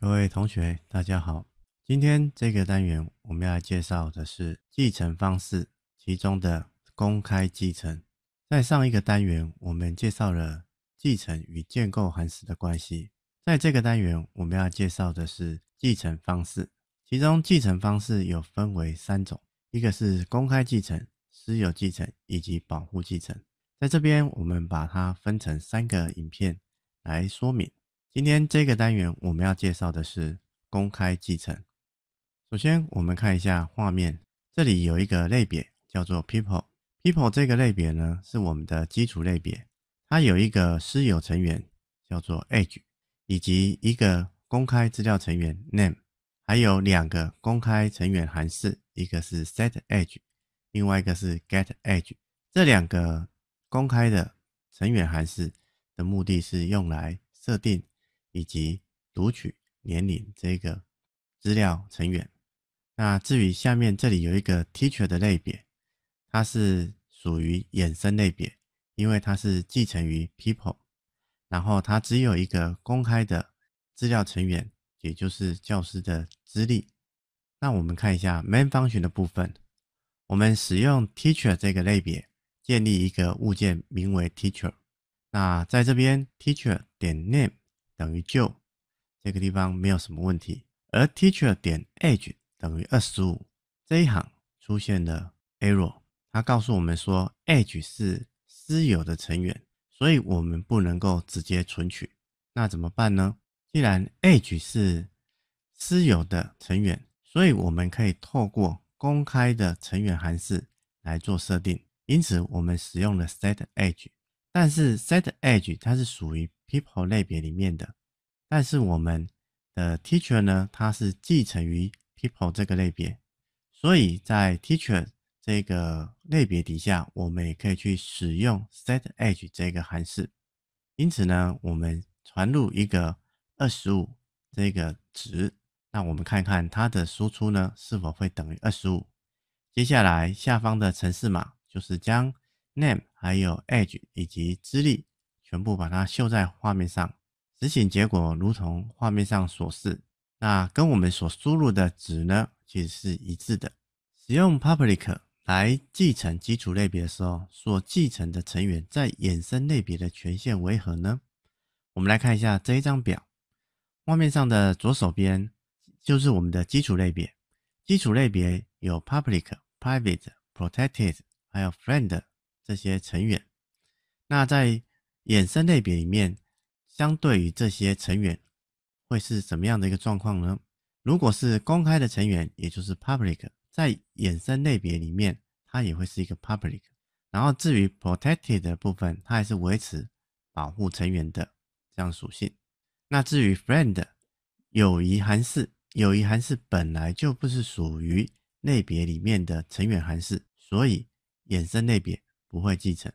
各位同学，大家好。今天这个单元我们要来介绍的是继承方式，其中的公开继承。在上一个单元，我们介绍了继承与建构函式的关系。在这个单元，我们要介绍的是继承方式，其中继承方式有分为三种，一个是公开继承、私有继承以及保护继承。在这边，我们把它分成三个影片来说明。今天这个单元我们要介绍的是公开继承。首先，我们看一下画面，这里有一个类别叫做 People。People 这个类别呢是我们的基础类别，它有一个私有成员叫做 age，以及一个公开资料成员 name，还有两个公开成员函数，一个是 set age，另外一个是 get age。这两个公开的成员函数的目的是用来设定。以及读取年龄这个资料成员。那至于下面这里有一个 teacher 的类别，它是属于衍生类别，因为它是继承于 people。然后它只有一个公开的资料成员，也就是教师的资历。那我们看一下 main function 的部分，我们使用 teacher 这个类别建立一个物件，名为 teacher。那在这边 teacher 点 name。等于旧，这个地方没有什么问题。而 teacher 点 age 等于二十五这一行出现了 error，它告诉我们说 age 是私有的成员，所以我们不能够直接存取。那怎么办呢？既然 age 是私有的成员，所以我们可以透过公开的成员函数来做设定。因此我们使用了 set age，但是 set age 它是属于 People 类别里面的，但是我们的 Teacher 呢，它是继承于 People 这个类别，所以在 Teacher 这个类别底下，我们也可以去使用 setAge 这个函数。因此呢，我们传入一个二十五这个值，那我们看看它的输出呢是否会等于二十五。接下来下方的程式码就是将 name 还有 age 以及资历。全部把它绣在画面上，执行结果如同画面上所示。那跟我们所输入的值呢，其实是一致的。使用 public 来继承基础类别的时候，所继承的成员在衍生类别的权限为何呢？我们来看一下这一张表，画面上的左手边就是我们的基础类别。基础类别有 public、private、protected，还有 friend 这些成员。那在衍生类别里面，相对于这些成员，会是什么样的一个状况呢？如果是公开的成员，也就是 public，在衍生类别里面，它也会是一个 public。然后至于 protected 的部分，它还是维持保护成员的这样属性。那至于 friend，友谊函式，友谊函式本来就不是属于类别里面的成员函式，所以衍生类别不会继承。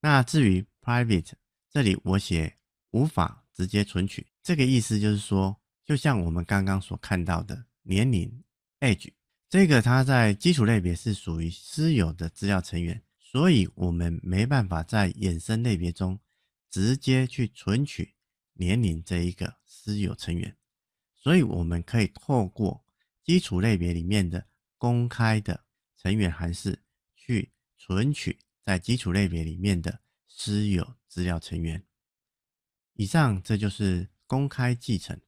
那至于 private。这里我写无法直接存取，这个意思就是说，就像我们刚刚所看到的年龄 age，这个它在基础类别是属于私有的资料成员，所以我们没办法在衍生类别中直接去存取年龄这一个私有成员。所以我们可以透过基础类别里面的公开的成员函数去存取在基础类别里面的。私有资料成员。以上，这就是公开继承。